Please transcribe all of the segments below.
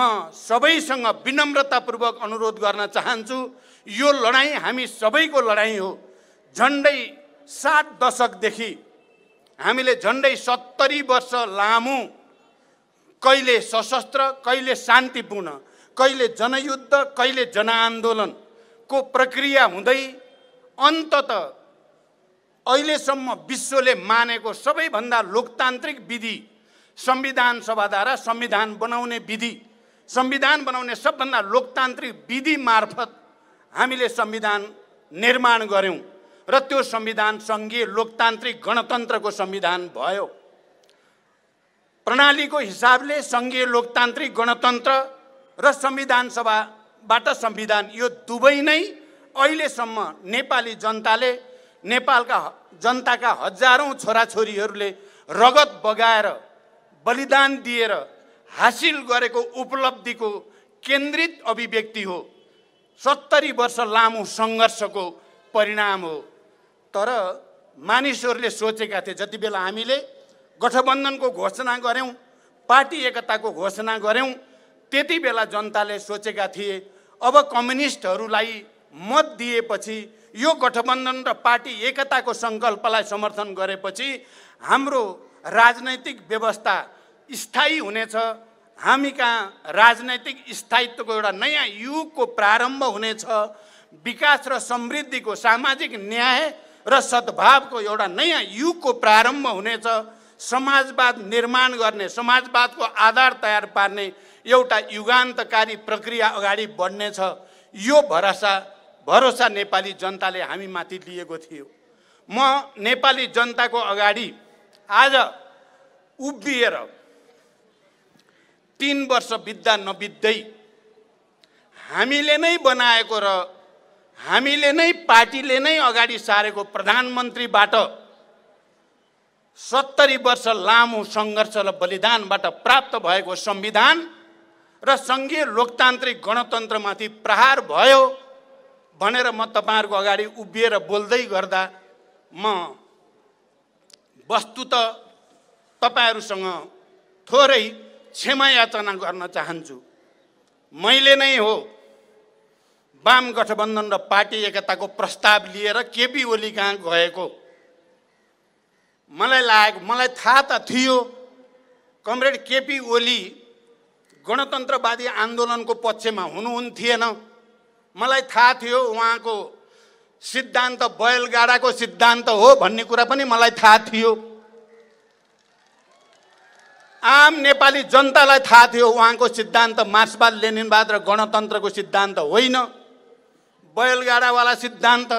म सबैसँग विनम्रतापूर्वक अनुरोध गर्न चाहन्छु यो लडाइँ हामी सबैको लडाइँ हो झन्डै सात दशकदेखि हामीले झन्डै सत्तरी वर्ष लामो कहिले सशस्त्र कहिले शान्तिपूर्ण कहिले जनयुद्ध कहिले जनआन्दोलनको प्रक्रिया हुँदै अन्तत अहिलेसम्म विश्वले मानेको सबैभन्दा लोकतान्त्रिक विधि संविधान सभाद्वारा संविधान बनाउने विधि संविधान बनाउने सबभन्दा लोकतान्त्रिक विधि मार्फत हामीले संविधान निर्माण गऱ्यौँ र त्यो संविधान सङ्घीय लोकतान्त्रिक गणतन्त्रको संविधान भयो प्रणालीको हिसाबले सङ्घीय लोकतान्त्रिक गणतन्त्र र संविधान सभाबाट संविधान यो दुवै नै अहिलेसम्म नेपाली जनताले नेपालका जनताका हजारौँ छोराछोरीहरूले रगत बगाएर बलिदान दिएर हासिल गरेको उपलब्धिको केन्द्रित अभिव्यक्ति हो सत्तरी वर्ष लामो सङ्घर्षको परिणाम हो तर मानिसहरूले सोचेका थिए जति बेला हामीले गठबन्धनको घोषणा गऱ्यौँ पार्टी एकताको घोषणा गऱ्यौँ त्यति बेला जनताले सोचेका थिए अब कम्युनिस्टहरूलाई मत दिएपछि यो गठबन्धन र पार्टी एकताको सङ्कल्पलाई समर्थन गरेपछि हाम्रो राजनैतिक व्यवस्था स्थायी हुनेछ हामी कहाँ राजनैतिक स्थायित्वको एउटा नयाँ युगको प्रारम्भ हुनेछ विकास र समृद्धिको सामाजिक न्याय र सद्भावको एउटा नयाँ युगको प्रारम्भ हुनेछ समाजवाद निर्माण गर्ने समाजवादको आधार तयार पार्ने एउटा युगान्तकारी प्रक्रिया अगाडि बढ्नेछ यो भरोसा भरोसा नेपाली जनताले हामीमाथि लिएको थियो म नेपाली जनताको अगाडि आज उभिएर तिन वर्ष बित्दा नबित्दै हामीले नै बनाएको र हामीले नै पार्टीले नै अगाडि सारेको प्रधानमन्त्रीबाट सत्तरी वर्ष लामो सङ्घर्ष र बलिदानबाट प्राप्त भएको संविधान र सङ्घीय लोकतान्त्रिक गणतन्त्रमाथि प्रहार भयो भनेर म तपाईँहरूको अगाडि उभिएर बोल्दै गर्दा म त तपाईँहरूसँग थोरै क्षमा याचना गर्न चाहन्छु मैले नै हो वाम गठबन्धन र पार्टी एकताको प्रस्ताव लिएर केपी ओली कहाँ गएको मलाई लागेको मलाई थाहा त थियो कमरेड केपी ओली गणतन्त्रवादी आन्दोलनको पक्षमा हुनुहुन्थेन मलाई थाहा थियो उहाँको सिद्धान्त बैलगाडाको सिद्धान्त हो भन्ने कुरा पनि मलाई थाहा थियो आम नेपाली जनतालाई थाहा थियो उहाँको सिद्धान्त मार्क्सवाद लेनिनवाद र गणतन्त्रको सिद्धान्त होइन बैलगाडावाला सिद्धान्त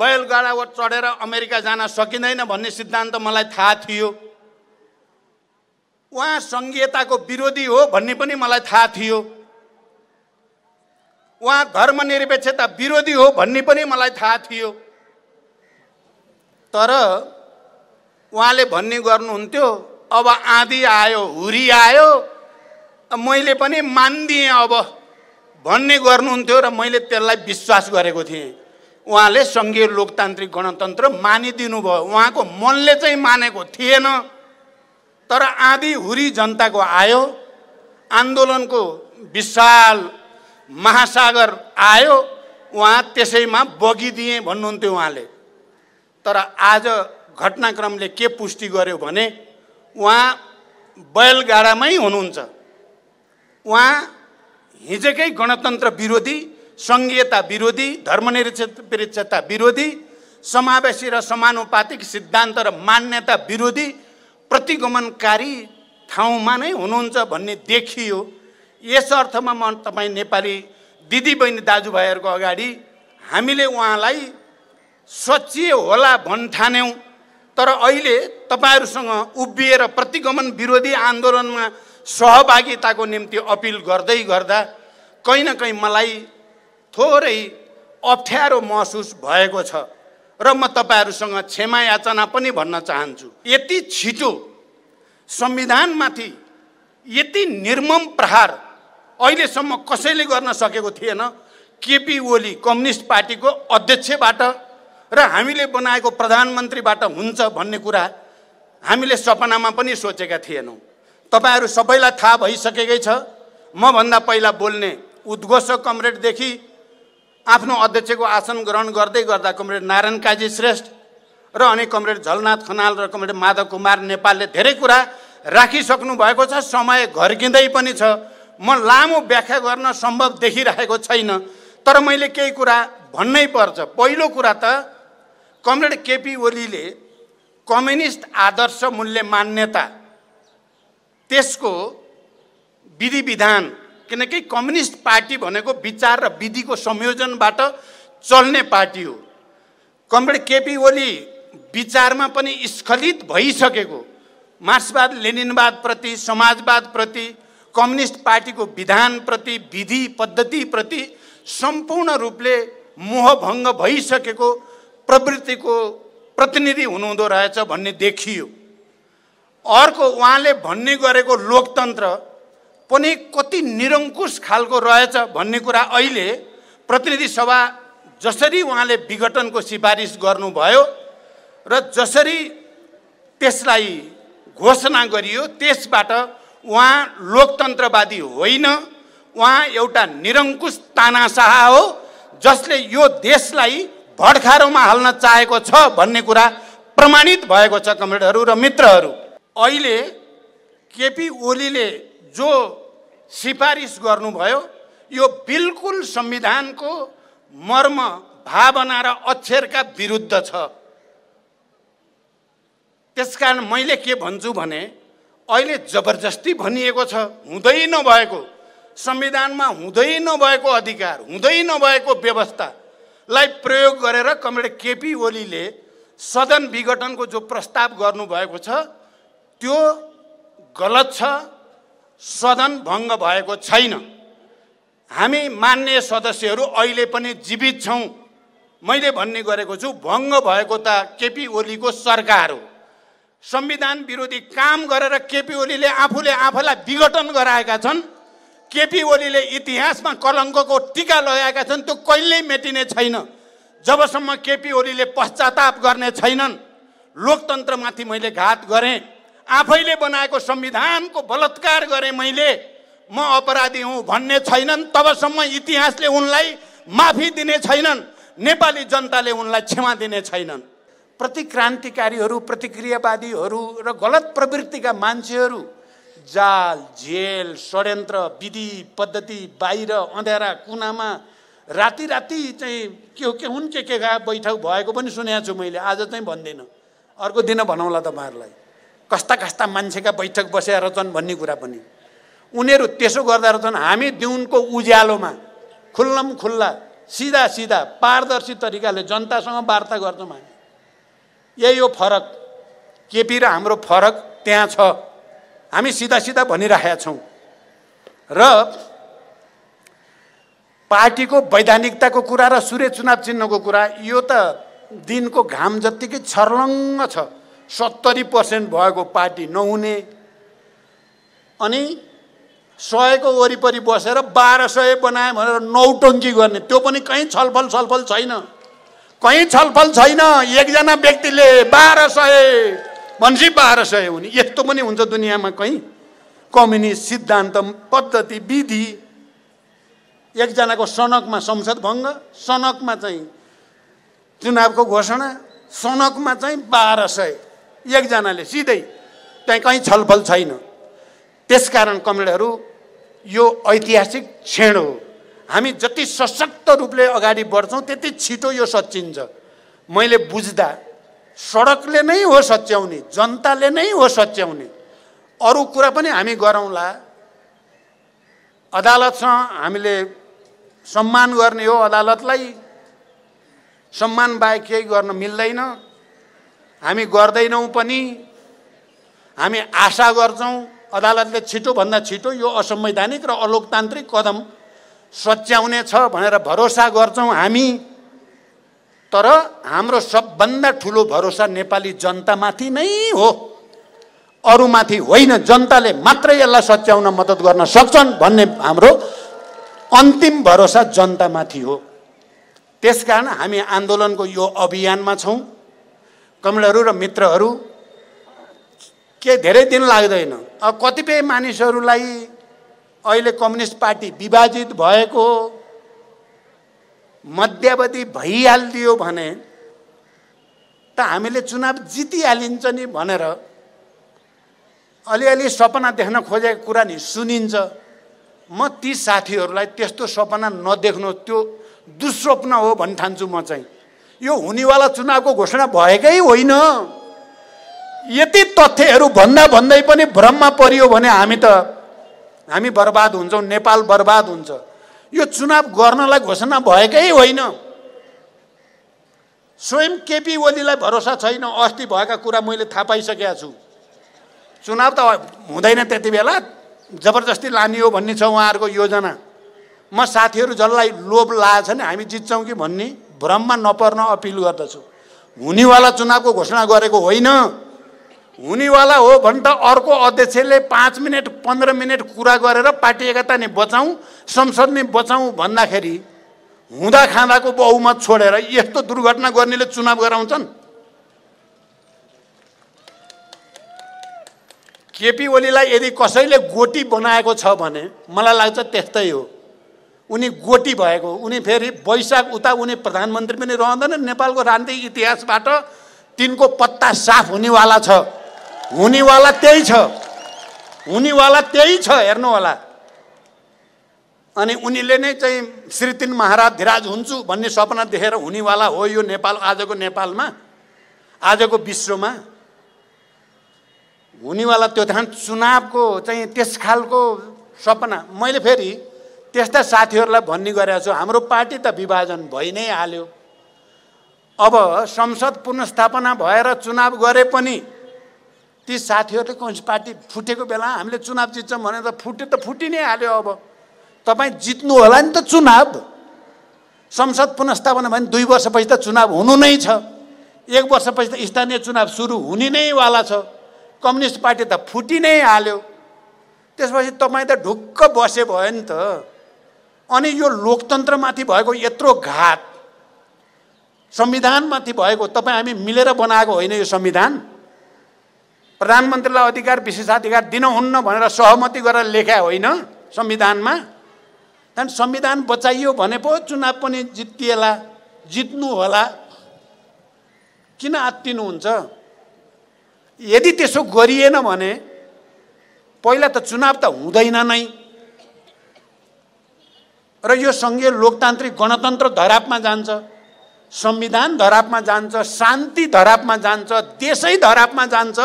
बैलगाडा चढेर अमेरिका जान सकिँदैन भन्ने सिद्धान्त मलाई थाहा थियो उहाँ सङ्घीयताको विरोधी हो भन्ने पनि मलाई थाहा थियो उहाँ धर्मनिरपेक्षता विरोधी हो भन्ने पनि मलाई थाहा थियो तर उहाँले भन्ने गर्नुहुन्थ्यो अब आँधी आयो हुरी आयो मैले पनि मानिदिएँ अब भन्ने गर्नुहुन्थ्यो र मैले त्यसलाई विश्वास गरेको थिएँ उहाँले सङ्घीय लोकतान्त्रिक गणतन्त्र मानिदिनु भयो उहाँको मनले चाहिँ मानेको थिएन तर आँधी हुरी जनताको आयो आन्दोलनको विशाल महासागर आयो उहाँ त्यसैमा बगिदिएँ भन्नुहुन्थ्यो उहाँले तर आज घटनाक्रमले के पुष्टि गर्यो भने उहाँ बैलगाडामै हुनुहुन्छ उहाँ हिजकै गणतन्त्र विरोधी सङ्घीयता विरोधी धर्मनिरपेक्षता विरोधी समावेशी र समानुपातिक सिद्धान्त र मान्यता विरोधी प्रतिगमनकारी ठाउँमा नै हुनुहुन्छ भन्ने देखियो यस अर्थमा म तपाईँ नेपाली दिदीबहिनी दाजुभाइहरूको अगाडि हामीले उहाँलाई सचिव होला भन्ठान्यौँ तर अहिले तपाईँहरूसँग उभिएर प्रतिगमन विरोधी आन्दोलनमा सहभागिताको निम्ति अपिल गर्दै गर्दा कहीँ न कहीँ मलाई थोरै अप्ठ्यारो महसुस भएको छ र म तपाईँहरूसँग क्षमा याचना पनि भन्न चाहन्छु यति छिटो संविधानमाथि यति निर्मम प्रहार अहिलेसम्म कसैले गर्न सकेको थिएन केपी ओली कम्युनिस्ट पार्टीको अध्यक्षबाट र हामीले बनाएको प्रधानमन्त्रीबाट हुन्छ भन्ने कुरा हामीले सपनामा पनि सोचेका थिएनौँ तपाईँहरू सबैलाई थाहा भइसकेकै छ मभन्दा पहिला बोल्ने उद्घोषक कमरेडदेखि आफ्नो अध्यक्षको आसन ग्रहण गर्दै गर्दा कमरेड नारायण काजी श्रेष्ठ र अनि कमरेड झलनाथ खनाल र कमरेड माधव कुमार नेपालले धेरै कुरा राखिसक्नु भएको छ समय घर्किँदै पनि छ म लामो व्याख्या गर्न सम्भव देखिरहेको छैन तर मैले केही कुरा भन्नै पर्छ पहिलो कुरा त कमरेड केपी ओलीले कम्युनिस्ट आदर्श मूल्य मान्यता त्यसको विधि विधान किनकि कम्युनिस्ट पार्टी भनेको विचार र विधिको संयोजनबाट चल्ने पार्टी हो कमरेड केपी ओली विचारमा पनि स्खलित भइसकेको मार्क्सवाद लेनिनवादप्रति समाजवादप्रति कम्युनिस्ट पार्टीको विधानप्रति विधि पद्धतिप्रति सम्पूर्ण रूपले मोहभङ्ग भइसकेको प्रवृत्तिको प्रतिनिधि हुनुहुँदो रहेछ भन्ने देखियो अर्को उहाँले भन्ने गरेको लोकतन्त्र पनि कति निरङ्कुश खालको रहेछ भन्ने कुरा अहिले प्रतिनिधि सभा जसरी उहाँले विघटनको सिफारिस गर्नुभयो र जसरी त्यसलाई घोषणा गरियो त्यसबाट उहाँ लोकतन्त्रवादी होइन उहाँ एउटा निरङ्कुश तानासाह हो जसले यो देशलाई भटखारोमा हाल्न चाहेको छ भन्ने कुरा प्रमाणित भएको छ कमरेडहरू र मित्रहरू अहिले केपी ओलीले जो सिफारिस गर्नुभयो यो बिल्कुल संविधानको मर्म भावना र अक्षरका विरुद्ध छ त्यसकारण मैले के भन्छु भने अहिले जबरजस्ती भनिएको छ हुँदै नभएको संविधानमा हुँदै नभएको अधिकार हुँदै नभएको व्यवस्था लाई प्रयोग गरेर कमरेड केपी ओलीले सदन विघटनको जो प्रस्ताव गर्नुभएको छ त्यो गलत छ सदन भङ्ग भएको छैन हामी मान्य सदस्यहरू अहिले पनि जीवित छौँ मैले भन्ने गरेको छु भङ्ग भएको त केपी ओलीको सरकार हो संविधान विरोधी काम गरेर केपी ओलीले आफूले आफूलाई विघटन गराएका छन् केपी ओलीले इतिहासमा कलङ्कको टिका लगाएका छन् त्यो कहिल्यै मेटिने छैन जबसम्म केपी ओलीले पश्चाताप गर्ने छैनन् लोकतन्त्रमाथि मैले घात गरेँ आफैले बनाएको संविधानको बलात्कार गरेँ मैले म अपराधी हुँ भन्ने छैनन् तबसम्म इतिहासले उनलाई माफी दिने छैनन् नेपाली जनताले उनलाई क्षमा दिने छैनन् प्रतिक्रान्तिकारीहरू प्रतिक्रियावादीहरू र गलत प्रवृत्तिका मान्छेहरू जाल झेल षड्यन्त्र विधि पद्धति बाहिर अँध्यारा कुनामा राति राति चाहिँ के हो के हुन् के के गा बैठक भएको पनि सुनेको छु मैले आज चाहिँ भन्दिनँ अर्को दिन भनौँला तपाईँहरूलाई कस्ता कस्ता मान्छेका बैठक बसेर रहेछन् भन्ने कुरा पनि उनीहरू त्यसो गर्दा रहेछन् हामी दिउनको उज्यालोमा खुल्लम खुल्ला सिधा सिधा पारदर्शी तरिकाले जनतासँग वार्ता गर्छौँ हामी यही हो फरक केपी र हाम्रो फरक त्यहाँ छ हामी सिधा सिधा भनिराखेका छौँ र पार्टीको वैधानिकताको कुरा र सूर्य चुनाव चिन्हको कुरा यो त दिनको घाम जत्तिकै छर्लङ्ग छ सत्तरी पर्सेन्ट भएको पार्टी नहुने अनि सयको वरिपरि बसेर बाह्र सय बनायो भनेर नौटङ्की गर्ने त्यो पनि कहीँ छलफल छलफल छैन कहीँ छलफल छैन एकजना व्यक्तिले बाह्र सय भनेपछि बाह्र सय हुने यस्तो पनि हुन्छ दुनियाँमा कहीँ कम्युनिस्ट सिद्धान्त पद्धति विधि एकजनाको सनकमा संसद भङ्ग सनकमा चाहिँ चुनावको घोषणा सनकमा चाहिँ बाह्र सय एकजनाले सिधै त्यहाँ कहीँ छलफल छैन त्यसकारण कमरेडहरू यो ऐतिहासिक क्षण हो हामी जति सशक्त रूपले अगाडि बढ्छौँ त्यति छिटो यो सचिन्छ मैले बुझ्दा सडकले नै हो सच्याउने जनताले नै हो सच्याउने अरू कुरा पनि हामी गरौँला अदालतसँग हामीले सम्मान गर्ने हो अदालतलाई सम्मान बाहेक केही गर्न मिल्दैन हामी गर्दैनौँ पनि हामी आशा गर्छौँ अदालतले छिटोभन्दा छिटो यो असंवैधानिक र अलोकतान्त्रिक कदम सच्याउने छ भनेर भरोसा गर्छौँ हामी तर हाम्रो सबभन्दा ठुलो भरोसा नेपाली जनतामाथि नै हो अरूमाथि होइन जनताले मात्रै यसलाई सच्याउन मद्दत गर्न सक्छन् भन्ने हाम्रो अन्तिम भरोसा जनतामाथि हो त्यसकारण हामी आन्दोलनको यो अभियानमा छौँ कमलहरू र मित्रहरू के धेरै दिन लाग्दैन कतिपय मानिसहरूलाई अहिले कम्युनिस्ट पार्टी विभाजित भएको मध्यावधि भइहालिदियो भने त हामीले चुनाव जितिहालिन्छ नि भनेर अलिअलि सपना देख्न खोजेको कुरा नि सुनिन्छ म ती साथीहरूलाई त्यस्तो सपना नदेख्नु त्यो दुस्वप्न हो भन् ठान्छु म चाहिँ यो हुनेवाला चुनावको घोषणा भएकै होइन यति तथ्यहरू भन्दा भन्दै पनि भ्रममा परियो भने हामी त हामी बर्बाद हुन्छौँ नेपाल बर्बाद हुन्छ यो चुनाव गर्नलाई घोषणा भएकै होइन स्वयं केपी ओलीलाई भरोसा छैन अस्ति भएका कुरा मैले थाहा पाइसकेको छु चुनाव त हुँदैन त्यति बेला जबरजस्ती लाने हो भन्ने छ उहाँहरूको योजना म साथीहरू जसलाई लोभ लागेको छ नि हामी जित्छौँ कि भन्ने भ्रममा नपर्न अपिल गर्दछु हुनेवाला चुनावको घोषणा गरेको होइन हुनेवाला हो भने त अर्को अध्यक्षले पाँच मिनट पन्ध्र मिनट कुरा गरेर पार्टी एकता नै बचाउँ संसद नै बचाउँ भन्दाखेरि हुँदा खाँदाको बहुमत छोडेर यस्तो दुर्घटना गर्नेले चुनाव गराउँछन् केपी ओलीलाई यदि कसैले गोटी बनाएको छ भने मलाई लाग्छ त्यस्तै हो उनी गोटी भएको उनी फेरि वैशाख उता उनी प्रधानमन्त्री पनि रहँदैन नेपालको राजनीतिक इतिहासबाट तिनको पत्ता साफ हुनेवाला छ हुनेवाला त्यही छ हुनेवाला त्यही छ हेर्नु होला अनि उनीले नै चाहिँ श्रीतिन महाराज धिराज हुन्छु भन्ने सपना देखेर हुनेवाला हो यो नेपाल आजको नेपालमा आजको विश्वमा हुनेवाला त्यो धान चुनावको चाहिँ त्यस खालको सपना मैले फेरि त्यस्ता साथीहरूलाई भन्ने गरेको छु हाम्रो पार्टी त विभाजन भइ नै हाल्यो अब संसद पुनस्थापना भएर चुनाव गरे पनि ती साथीहरूले कम्युनिस्ट पार्टी फुटेको बेला हामीले चुनाव जित्छौँ भने त फुट्यो त फुटि नै हाल्यो अब तपाईँ जित्नु होला नि त चुनाव संसद पुनस्थापना भने दुई वर्षपछि त चुनाव हुनु नै छ एक वर्षपछि त स्थानीय चुनाव सुरु हुने नैवाला छ कम्युनिस्ट पार्टी त फुटि नै हाल्यो त्यसपछि तपाईँ त ढुक्क बसे भयो नि त अनि यो लोकतन्त्रमाथि भएको यत्रो घात संविधानमाथि भएको तपाईँ हामी मिलेर बनाएको होइन यो संविधान प्रधानमन्त्रीलाई अधिकार विशेषाधिकार दिनुहुन्न भनेर सहमति गरेर लेखा होइन संविधानमा त्यहाँदेखि संविधान बचाइयो भने पो चुनाव पनि जितिएला जित्नु होला किन आत्तिनुहुन्छ यदि त्यसो गरिएन भने पहिला त चुनाव त हुँदैन नै र यो सङ्घीय लोकतान्त्रिक गणतन्त्र धरापमा जान्छ संविधान धरापमा जान्छ शान्ति धरापमा जान्छ देशै धरापमा जान्छ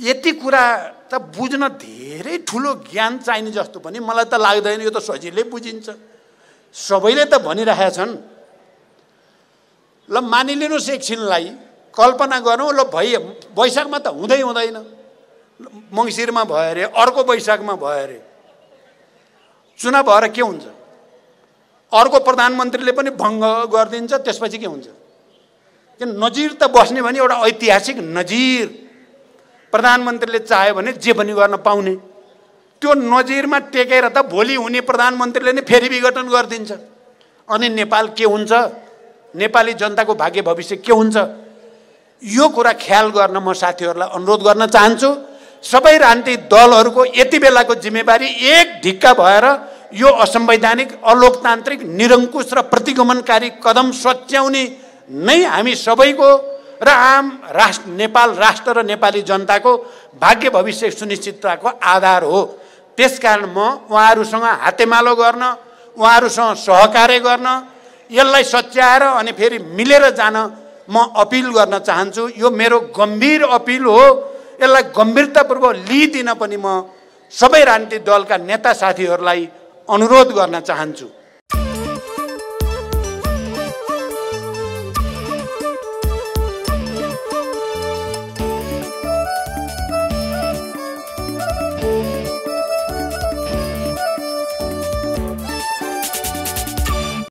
यति कुरा त बुझ्न धेरै ठुलो ज्ञान चाहिने जस्तो पनि मलाई त लाग्दैन यो त सजिलै बुझिन्छ सबैले त भनिरहेका छन् ल मानिलिनुहोस् एकछिनलाई कल्पना गरौँ ल भइ वैशाखमा त हुँदै हुँदैन मङ्सिरमा भयो अरे अर्को वैशाखमा भयो अरे चुनाव भएर के हुन्छ अर्को प्रधानमन्त्रीले पनि भङ्ग गरिदिन्छ त्यसपछि के हुन्छ किन नजिर त बस्ने भने एउटा ऐतिहासिक नजिर प्रधानमन्त्रीले चाह्यो भने जे पनि गर्न पाउने त्यो नजिरमा टेकेर त भोलि हुने प्रधानमन्त्रीले नै फेरि विघटन गरिदिन्छ अनि नेपाल के हुन्छ नेपाली जनताको भाग्य भविष्य के हुन्छ यो कुरा ख्याल गर्न म साथीहरूलाई अनुरोध गर्न चाहन्छु सबै राजनीतिक दलहरूको यति बेलाको जिम्मेवारी एक ढिक्का भएर यो असंवैधानिक अलोकतान्त्रिक निरङ्कुश र प्रतिगमनकारी कदम सच्याउने नै हामी सबैको र आम राष्ट्र नेपाल राष्ट्र र नेपाली जनताको भाग्य भविष्य सुनिश्चितताको आधार हो त्यसकारण म उहाँहरूसँग हातेमालो गर्न उहाँहरूसँग सहकार्य गर्न यसलाई सच्याएर अनि फेरि मिलेर जान म अपिल गर्न चाहन्छु यो मेरो गम्भीर अपिल हो यसलाई गम्भीरतापूर्वक लिइदिन पनि म सबै राजनीतिक दलका नेता साथीहरूलाई अनुरोध गर्न चाहन्छु